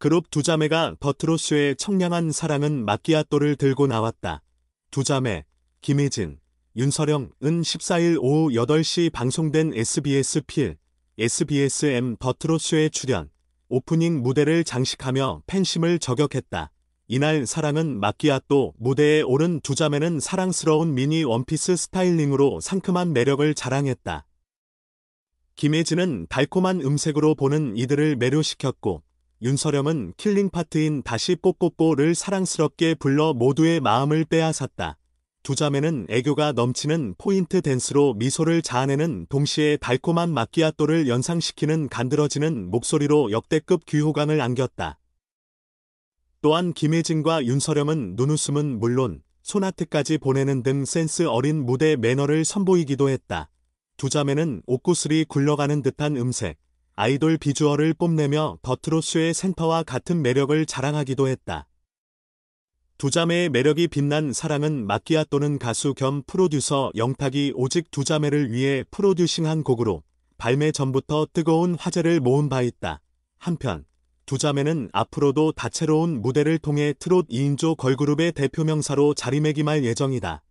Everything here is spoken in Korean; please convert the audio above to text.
그룹 두 자매가 버트로쇼의 청량한 사랑은 마끼아또를 들고 나왔다. 두 자매, 김혜진, 윤서령은 14일 오후 8시 방송된 SBS 필, SBSM 버트로쇼에 출연, 오프닝 무대를 장식하며 팬심을 저격했다. 이날 사랑은 마끼아또 무대에 오른 두 자매는 사랑스러운 미니 원피스 스타일링으로 상큼한 매력을 자랑했다. 김혜진은 달콤한 음색으로 보는 이들을 매료시켰고 윤서렴은 킬링 파트인 다시 뽀뽀뽀를 사랑스럽게 불러 모두의 마음을 빼앗았다. 두 자매는 애교가 넘치는 포인트 댄스로 미소를 자아내는 동시에 달콤한 마끼아또를 연상시키는 간드러지는 목소리로 역대급 귀호강을 안겼다. 또한 김혜진과 윤서렴은 눈웃음은 물론 소나트까지 보내는 등 센스 어린 무대 매너를 선보이기도 했다. 두 자매는 옷구슬이 굴러가는 듯한 음색, 아이돌 비주얼을 뽐내며 더트로스의 센터와 같은 매력을 자랑하기도 했다. 두 자매의 매력이 빛난 사랑은 마키아 또는 가수 겸 프로듀서 영탁이 오직 두 자매를 위해 프로듀싱한 곡으로 발매 전부터 뜨거운 화제를 모은 바 있다. 한편 두 자매는 앞으로도 다채로운 무대를 통해 트롯 2인조 걸그룹의 대표 명사로 자리매김할 예정이다.